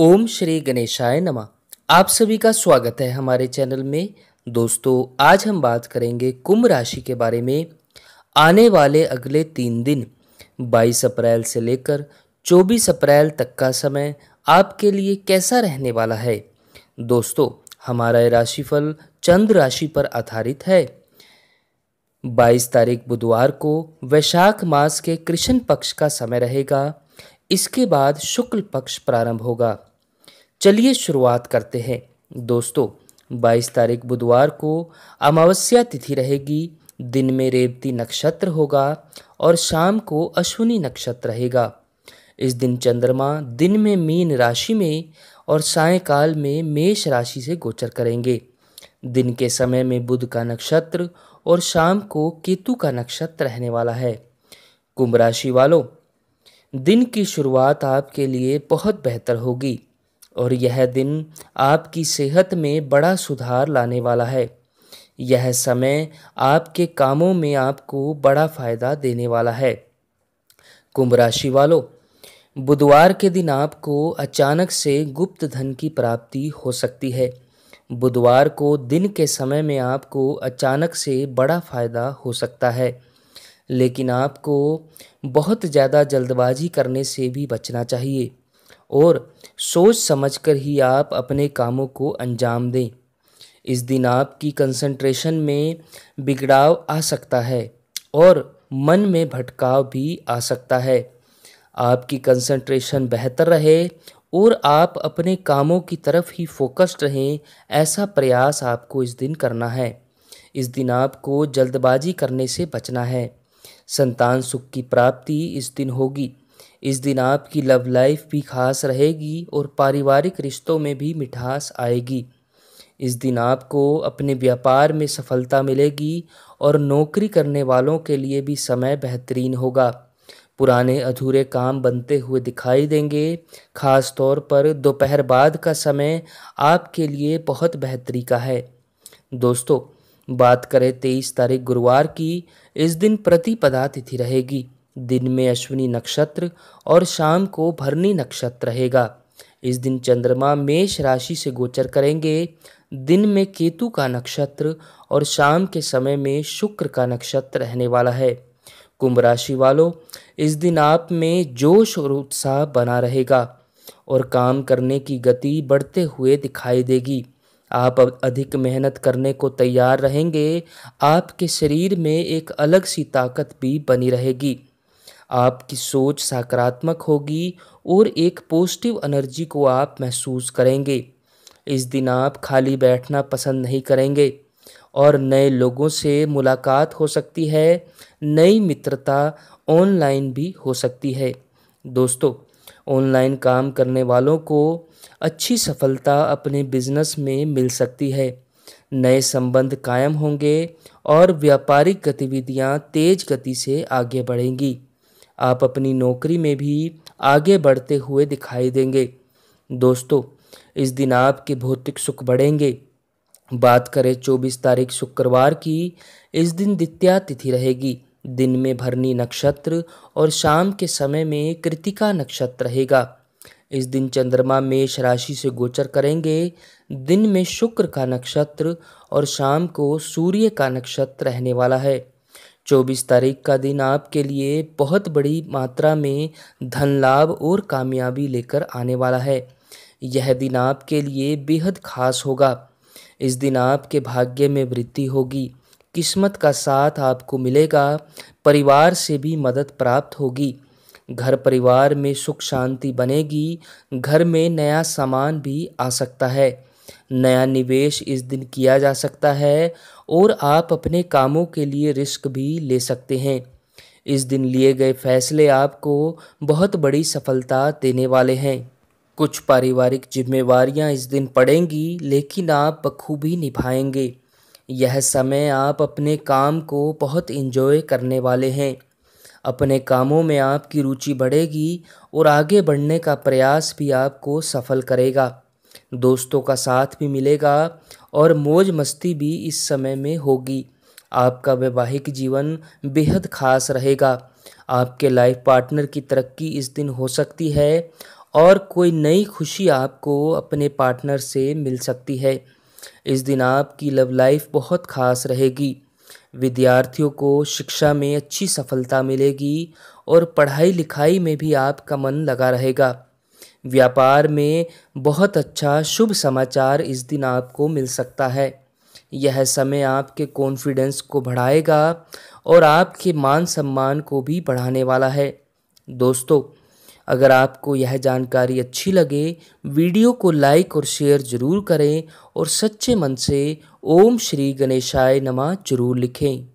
ओम श्री गणेशाय नमः आप सभी का स्वागत है हमारे चैनल में दोस्तों आज हम बात करेंगे कुंभ राशि के बारे में आने वाले अगले तीन दिन 22 अप्रैल से लेकर 24 अप्रैल तक का समय आपके लिए कैसा रहने वाला है दोस्तों हमारा राशिफल चंद्र राशि पर आधारित है 22 तारीख बुधवार को वैशाख मास के कृष्ण पक्ष का समय रहेगा इसके बाद शुक्ल पक्ष प्रारंभ होगा चलिए शुरुआत करते हैं दोस्तों 22 तारीख बुधवार को अमावस्या तिथि रहेगी दिन में रेवती नक्षत्र होगा और शाम को अश्विनी नक्षत्र रहेगा इस दिन चंद्रमा दिन में मीन राशि में और सायकाल में मेष राशि से गोचर करेंगे दिन के समय में बुध का नक्षत्र और शाम को केतु का नक्षत्र रहने वाला है कुंभ राशि वालों दिन की शुरुआत आपके लिए बहुत बेहतर होगी और यह दिन आपकी सेहत में बड़ा सुधार लाने वाला है यह समय आपके कामों में आपको बड़ा फायदा देने वाला है कुंभ राशि वालों बुधवार के दिन आपको अचानक से गुप्त धन की प्राप्ति हो सकती है बुधवार को दिन के समय में आपको अचानक से बड़ा फायदा हो सकता है लेकिन आपको बहुत ज़्यादा जल्दबाजी करने से भी बचना चाहिए और सोच समझकर ही आप अपने कामों को अंजाम दें इस दिन आपकी कंसंट्रेशन में बिगड़ाव आ सकता है और मन में भटकाव भी आ सकता है आपकी कंसंट्रेशन बेहतर रहे और आप अपने कामों की तरफ ही फोकस्ड रहें ऐसा प्रयास आपको इस दिन करना है इस दिन आपको जल्दबाजी करने से बचना है संतान सुख की प्राप्ति इस दिन होगी इस दिन आपकी लव लाइफ भी खास रहेगी और पारिवारिक रिश्तों में भी मिठास आएगी इस दिन आपको अपने व्यापार में सफलता मिलेगी और नौकरी करने वालों के लिए भी समय बेहतरीन होगा पुराने अधूरे काम बनते हुए दिखाई देंगे खास तौर पर दोपहर बाद का समय आपके लिए बहुत बेहतरी का है दोस्तों बात करें तेईस तारीख गुरुवार की इस दिन प्रतिपदा तिथि रहेगी दिन में अश्विनी नक्षत्र और शाम को भरणी नक्षत्र रहेगा इस दिन चंद्रमा मेष राशि से गोचर करेंगे दिन में केतु का नक्षत्र और शाम के समय में शुक्र का नक्षत्र रहने वाला है कुंभ राशि वालों इस दिन आप में जोश और उत्साह बना रहेगा और काम करने की गति बढ़ते हुए दिखाई देगी आप अधिक मेहनत करने को तैयार रहेंगे आपके शरीर में एक अलग सी ताकत भी बनी रहेगी आपकी सोच सकारात्मक होगी और एक पॉजिटिव एनर्जी को आप महसूस करेंगे इस दिन आप खाली बैठना पसंद नहीं करेंगे और नए लोगों से मुलाकात हो सकती है नई मित्रता ऑनलाइन भी हो सकती है दोस्तों ऑनलाइन काम करने वालों को अच्छी सफलता अपने बिजनेस में मिल सकती है नए संबंध कायम होंगे और व्यापारिक गतिविधियां तेज गति से आगे बढ़ेंगी आप अपनी नौकरी में भी आगे बढ़ते हुए दिखाई देंगे दोस्तों इस दिन आपके भौतिक सुख बढ़ेंगे बात करें 24 तारीख शुक्रवार की इस दिन द्वितीय तिथि रहेगी दिन में भरनी नक्षत्र और शाम के समय में कृतिका नक्षत्र रहेगा इस दिन चंद्रमा मेष राशि से गोचर करेंगे दिन में शुक्र का नक्षत्र और शाम को सूर्य का नक्षत्र रहने वाला है चौबीस तारीख का दिन आपके लिए बहुत बड़ी मात्रा में धन लाभ और कामयाबी लेकर आने वाला है यह दिन आपके लिए बेहद खास होगा इस दिन आपके भाग्य में वृद्धि होगी किस्मत का साथ आपको मिलेगा परिवार से भी मदद प्राप्त होगी घर परिवार में सुख शांति बनेगी घर में नया सामान भी आ सकता है नया निवेश इस दिन किया जा सकता है और आप अपने कामों के लिए रिस्क भी ले सकते हैं इस दिन लिए गए फैसले आपको बहुत बड़ी सफलता देने वाले हैं कुछ पारिवारिक जिम्मेवारियां इस दिन पड़ेंगी लेकिन आप बखूबी निभाएंगे यह समय आप अपने काम को बहुत इन्जॉय करने वाले हैं अपने कामों में आपकी रुचि बढ़ेगी और आगे बढ़ने का प्रयास भी आपको सफल करेगा दोस्तों का साथ भी मिलेगा और मौज मस्ती भी इस समय में होगी आपका वैवाहिक जीवन बेहद खास रहेगा आपके लाइफ पार्टनर की तरक्की इस दिन हो सकती है और कोई नई खुशी आपको अपने पार्टनर से मिल सकती है इस दिन आपकी लव लाइफ बहुत खास रहेगी विद्यार्थियों को शिक्षा में अच्छी सफलता मिलेगी और पढ़ाई लिखाई में भी आपका मन लगा रहेगा व्यापार में बहुत अच्छा शुभ समाचार इस दिन आपको मिल सकता है यह समय आपके कॉन्फिडेंस को बढ़ाएगा और आपके मान सम्मान को भी बढ़ाने वाला है दोस्तों अगर आपको यह जानकारी अच्छी लगे वीडियो को लाइक और शेयर ज़रूर करें और सच्चे मन से ओम श्री गणेशाय नमा जरूर लिखें